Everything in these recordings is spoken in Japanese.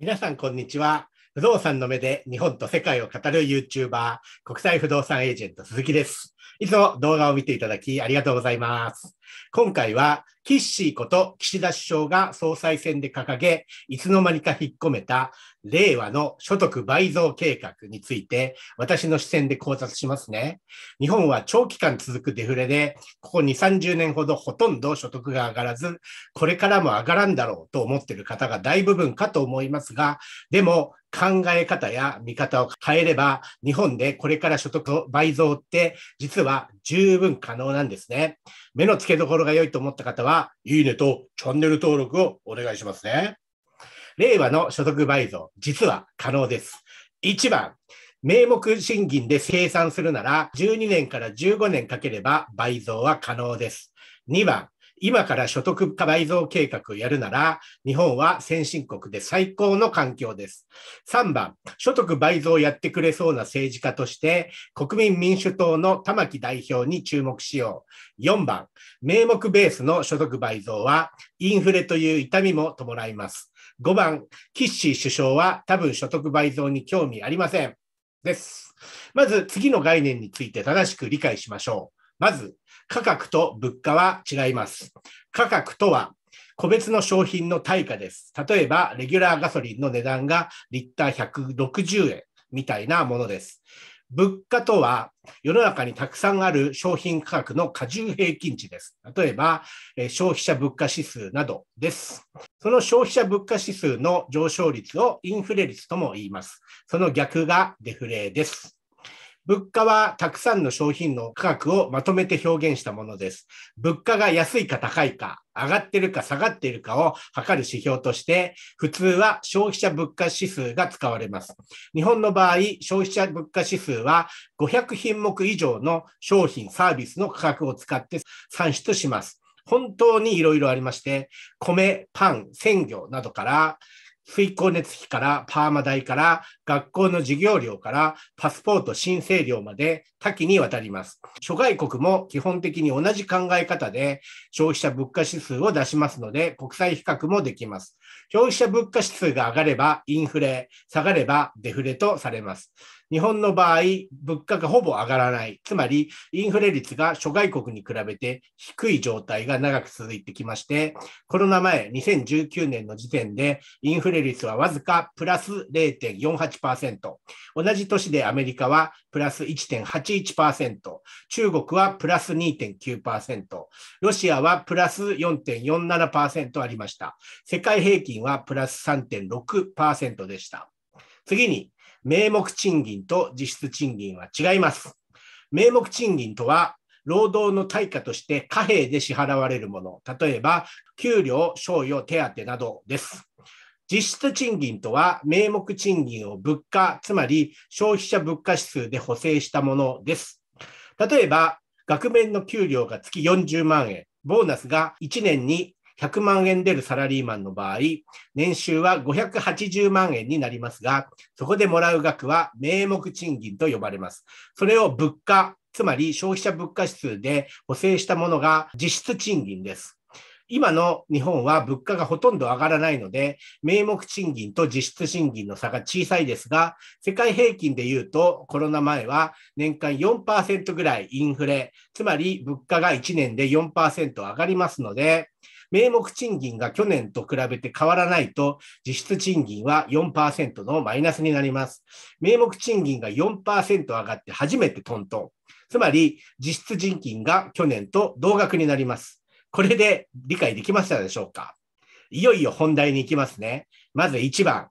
皆さん、こんにちは。不動産の目で日本と世界を語る YouTuber、国際不動産エージェント鈴木です。いつも動画を見ていただきありがとうございます。今回は、キッシーこと岸田首相が総裁選で掲げ、いつの間にか引っ込めた令和の所得倍増計画について、私の視線で考察しますね。日本は長期間続くデフレで、ここ2、30年ほどほとんど所得が上がらず、これからも上がらんだろうと思っている方が大部分かと思いますが、でも、考え方や見方を変えれば、日本でこれから所得倍増って実実は十分可能なんですね。目の付けどころが良いと思った方は、いいねとチャンネル登録をお願いしますね。令和の所得倍増、実は可能です。1番、名目賃金で生産するなら、12年から15年かければ倍増は可能です。2番、今から所得倍増計画をやるなら、日本は先進国で最高の環境です。3番、所得倍増をやってくれそうな政治家として、国民民主党の玉木代表に注目しよう。4番、名目ベースの所得倍増は、インフレという痛みも伴います。5番、キッシー首相は多分所得倍増に興味ありません。です。まず次の概念について正しく理解しましょう。まず、価格と物価は違います。価格とは、個別の商品の対価です。例えば、レギュラーガソリンの値段がリッター160円みたいなものです。物価とは、世の中にたくさんある商品価格の加重平均値です。例えば、消費者物価指数などです。その消費者物価指数の上昇率をインフレ率とも言います。その逆がデフレです。物価はたくさんの商品の価格をまとめて表現したものです。物価が安いか高いか、上がってるか下がっているかを測る指標として、普通は消費者物価指数が使われます。日本の場合、消費者物価指数は500品目以上の商品、サービスの価格を使って算出します。本当にいろいろありまして、米、パン、鮮魚などから水光熱費からパーマ代から学校の授業料からパスポート申請料まで多岐にわたります。諸外国も基本的に同じ考え方で消費者物価指数を出しますので国際比較もできます。消費者物価指数が上がればインフレ、下がればデフレとされます。日本の場合、物価がほぼ上がらない、つまりインフレ率が諸外国に比べて低い状態が長く続いてきまして、コロナ前、2019年の時点でインフレ率はわずかプラス0.48%、同じ年でアメリカはプラス1.81%、中国はプラス2.9%、ロシアはプラス4.47%ありました。世界平均はプラス3.6%でした。次に、名目賃金と実質賃金は違います。名目賃金とは、労働の対価として貨幣で支払われるもの、例えば給料、賞与、手当などです。実質賃金とは、名目賃金を物価、つまり消費者物価指数で補正したものです。例えば、額面の給料が月40万円、ボーナスが1年に100万円出るサラリーマンの場合、年収は580万円になりますが、そこでもらう額は名目賃金と呼ばれます。それを物価、つまり消費者物価指数で補正したものが実質賃金です。今の日本は物価がほとんど上がらないので、名目賃金と実質賃金の差が小さいですが、世界平均で言うと、コロナ前は年間4%ぐらいインフレ、つまり物価が1年で4%上がりますので、名目賃金が去年と比べて変わらないと、実質賃金は4%のマイナスになります。名目賃金が4%上がって初めてトントン。つまり、実質賃金が去年と同額になります。これで理解できましたでしょうかいよいよ本題に行きますね。まず1番。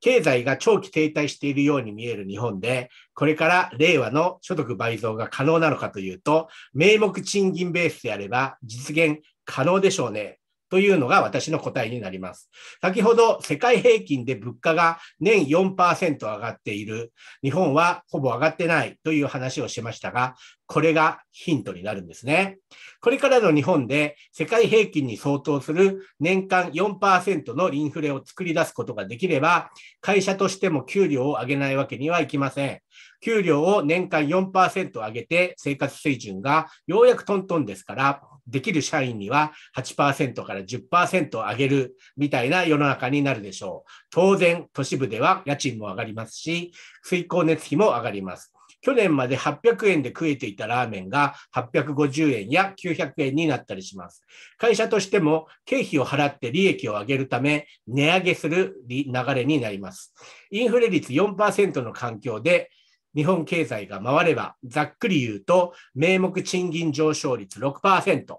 経済が長期停滞しているように見える日本で、これから令和の所得倍増が可能なのかというと、名目賃金ベースであれば実現可能でしょうね。というのが私の答えになります。先ほど世界平均で物価が年4%上がっている、日本はほぼ上がってないという話をしましたが、これがヒントになるんですね。これからの日本で世界平均に相当する年間4%のインフレを作り出すことができれば、会社としても給料を上げないわけにはいきません。給料を年間4%上げて生活水準がようやくトントンですから、できる社員には8%から10%上げるみたいな世の中になるでしょう。当然、都市部では家賃も上がりますし、水耕熱費も上がります。去年まで800円で食えていたラーメンが850円や900円になったりします。会社としても経費を払って利益を上げるため値上げする流れになります。インフレ率4%の環境で日本経済が回れば、ざっくり言うと、名目賃金上昇率6%、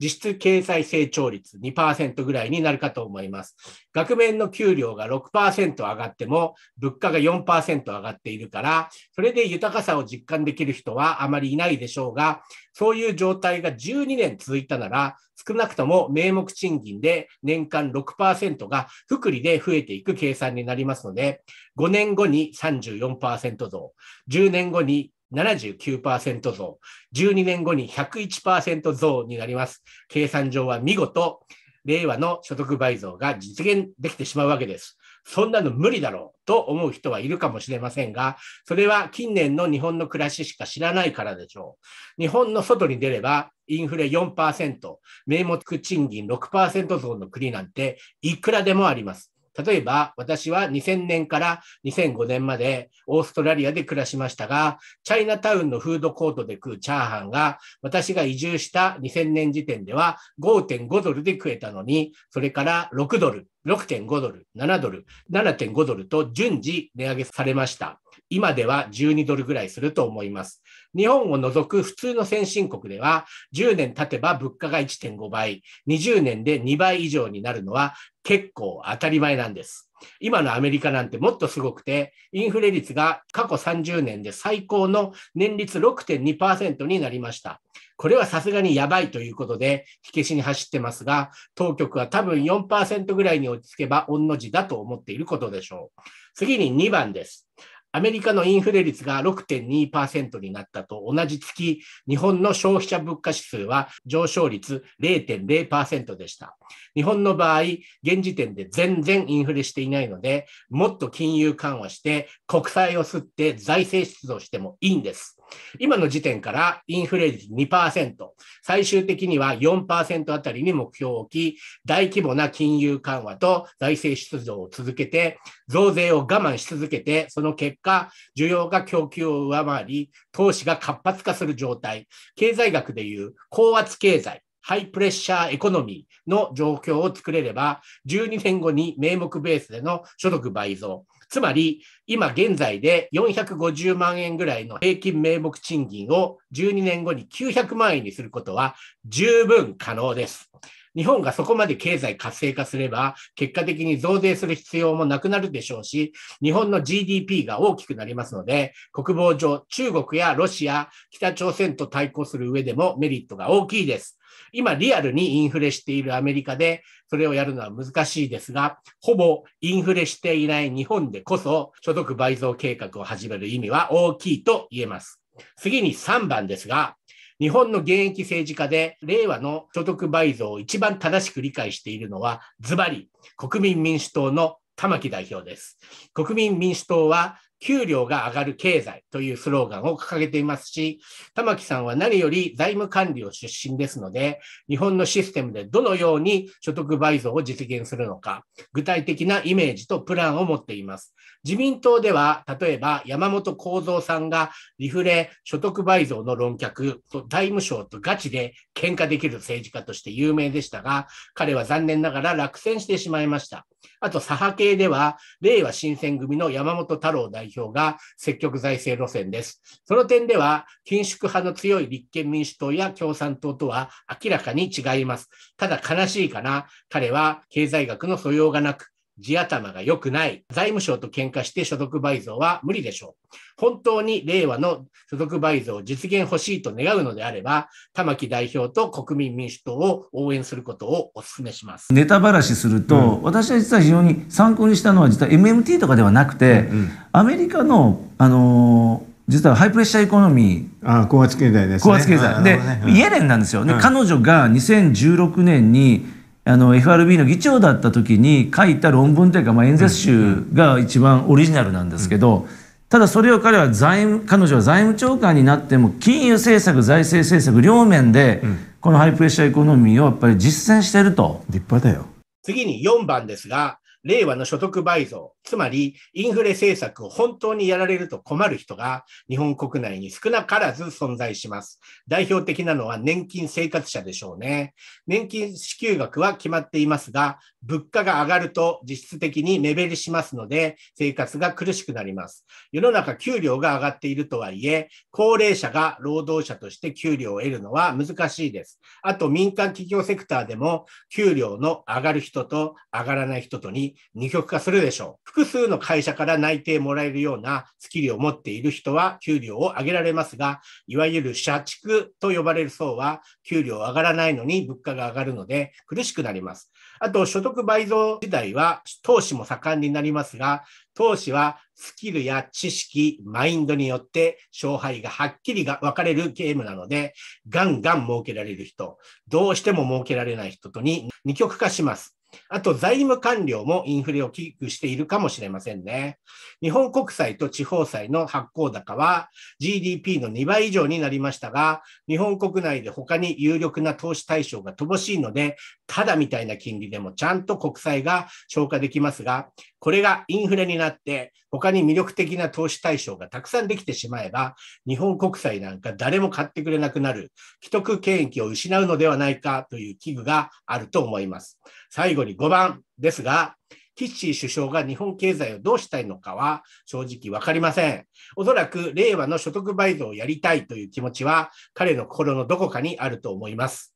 実質経済成長率2%ぐらいになるかと思います。額面の給料が6%上がっても、物価が4%上がっているから、それで豊かさを実感できる人はあまりいないでしょうが、そういう状態が12年続いたなら、少なくとも名目賃金で年間6%が福利で増えていく計算になりますので、5年後に34%増、10年後に79%増、12年後に101%増になります。計算上は見事、令和の所得倍増が実現できてしまうわけです。そんなの無理だろうと思う人はいるかもしれませんが、それは近年の日本の暮らししか知らないからでしょう。日本の外に出れば、インフレ4%、名目賃金6%増の国なんていくらでもあります。例えば、私は2000年から2005年までオーストラリアで暮らしましたが、チャイナタウンのフードコートで食うチャーハンが、私が移住した2000年時点では5.5ドルで食えたのに、それから6ドル、6.5ドル、7ドル、7.5ドルと順次値上げされました。今では12ドルぐらいすると思います。日本を除く普通の先進国では、10年経てば物価が1.5倍、20年で2倍以上になるのは結構当たり前なんです。今のアメリカなんてもっとすごくて、インフレ率が過去30年で最高の年率6.2%になりました。これはさすがにやばいということで、火消しに走ってますが、当局は多分4%ぐらいに落ち着けば、御の字だと思っていることでしょう。次に2番です。アメリカのインフレ率が6.2%になったと同じ月、日本の消費者物価指数は上昇率0.0%でした。日本の場合、現時点で全然インフレしていないので、もっと金融緩和して、国債を吸って財政出動してもいいんです。今の時点からインフレ率2%、最終的には4%あたりに目標を置き、大規模な金融緩和と財政出動を続けて、増税を我慢し続けて、その結果、需要が供給を上回り、投資が活発化する状態、経済学でいう高圧経済、ハイプレッシャーエコノミーの状況を作れれば、12年後に名目ベースでの所得倍増、つまり今現在で450万円ぐらいの平均名目賃金を12年後に900万円にすることは十分可能です。日本がそこまで経済活性化すれば、結果的に増税する必要もなくなるでしょうし、日本の GDP が大きくなりますので、国防上、中国やロシア、北朝鮮と対抗する上でもメリットが大きいです。今、リアルにインフレしているアメリカで、それをやるのは難しいですが、ほぼインフレしていない日本でこそ、所得倍増計画を始める意味は大きいと言えます。次に3番ですが、日本の現役政治家で、令和の所得倍増を一番正しく理解しているのは、ズバリ、国民民主党の玉木代表です。国民民主党は給料が上がる経済というスローガンを掲げていますし、玉木さんは何より財務管理を出身ですので、日本のシステムでどのように所得倍増を実現するのか、具体的なイメージとプランを持っています。自民党では、例えば山本幸三さんがリフレ所得倍増の論客と財務省とガチで喧嘩できる政治家として有名でしたが、彼は残念ながら落選してしまいました。あと、左派系では、令和新選組の山本太郎代表が積極財政路線です。その点では、緊縮派の強い立憲民主党や共産党とは明らかに違います。ただ悲しいかな、彼は経済学の素養がなく、地頭が良くない、財務省と喧嘩して所得倍増は無理でしょう。本当に令和の所得倍増を実現欲しいと願うのであれば、玉木代表と国民民主党を応援することをお勧めします。ネタばらしすると、うん、私は実は非常に参考にしたのは、実は MMT とかではなくて、うんうん、アメリカの、あのー実はハイプレッシャーエコノミーああ高圧経済です、ね、高圧経済で、ね、イエレンなんですよね、うん、彼女が2016年にあの FRB の議長だった時に書いた論文というか、まあ、演説集が一番オリジナルなんですけど、ただそれを彼は財務彼女は財務長官になっても金融政策財政政策両面で、このハイプレッシャーエコノミーをやっぱり実践してると立派だよ次に4番ですが令和の所得倍増、つまりインフレ政策を本当にやられると困る人が日本国内に少なからず存在します。代表的なのは年金生活者でしょうね。年金支給額は決まっていますが、物価が上がると実質的に目減りしますので、生活が苦しくなります。世の中給料が上がっているとはいえ、高齢者が労働者として給料を得るのは難しいです。あと民間企業セクターでも給料の上がる人と上がらない人とに二極化するでしょう。複数の会社から内定もらえるようなスキルを持っている人は給料を上げられますが、いわゆる社畜と呼ばれる層は給料上がらないのに物価が上がるので苦しくなります。あと、所得倍増時代は投資も盛んになりますが、投資はスキルや知識、マインドによって勝敗がはっきりが分かれるゲームなので、ガンガン儲けられる人、どうしても儲けられない人とに二極化します。あと財務官僚もインフレを危惧しているかもしれませんね。日本国債と地方債の発行高は GDP の2倍以上になりましたが、日本国内で他に有力な投資対象が乏しいので、ただみたいな金利でもちゃんと国債が消化できますが、これがインフレになって他に魅力的な投資対象がたくさんできてしまえば、日本国債なんか誰も買ってくれなくなる、既得権益を失うのではないかという危惧があると思います。最後に5番ですが、キッシー首相が日本経済をどうしたいのかは正直わかりません。おそらく令和の所得倍増をやりたいという気持ちは彼の心のどこかにあると思います。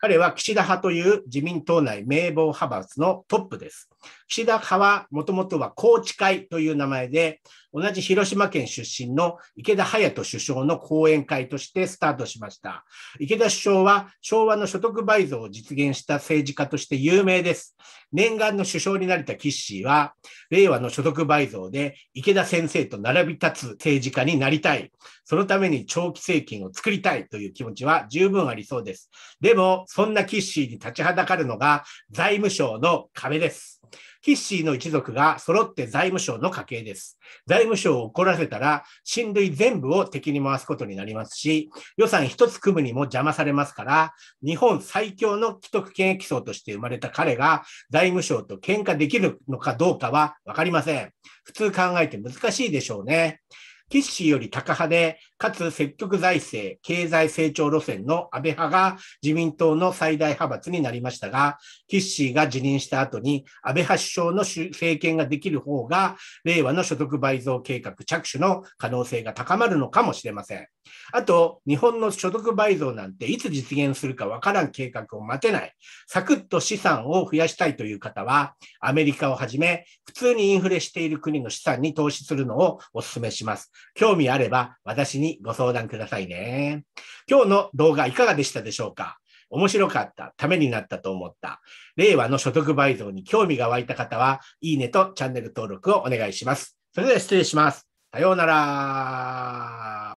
彼は岸田派という自民党内名簿派閥のトップです。岸田派はもともとは高知会という名前で、同じ広島県出身の池田隼人首相の講演会としてスタートしました。池田首相は昭和の所得倍増を実現した政治家として有名です。念願の首相になれたキッシーは、令和の所得倍増で池田先生と並び立つ政治家になりたい。そのために長期政権を作りたいという気持ちは十分ありそうです。でも、そんなキッシーに立ちはだかるのが財務省の壁です。キッシーの一族が揃って財務省の家系です。財務省を怒らせたら、親類全部を敵に回すことになりますし、予算一つ組むにも邪魔されますから、日本最強の既得権益層として生まれた彼が財務省と喧嘩できるのかどうかはわかりません。普通考えて難しいでしょうね。キッシーより高派で、かつ積極財政、経済成長路線の安倍派が自民党の最大派閥になりましたが、キッシーが辞任した後に安倍派首相の政権ができる方が、令和の所得倍増計画着手の可能性が高まるのかもしれません。あと、日本の所得倍増なんていつ実現するかわからん計画を待てない、サクッと資産を増やしたいという方は、アメリカをはじめ、普通にインフレしている国の資産に投資するのをお勧めします。興味あれば私にご相談くださいね。今日の動画いかがでしたでしょうか面白かった、ためになったと思った、令和の所得倍増に興味が湧いた方は、いいねとチャンネル登録をお願いします。それでは失礼します。さようなら。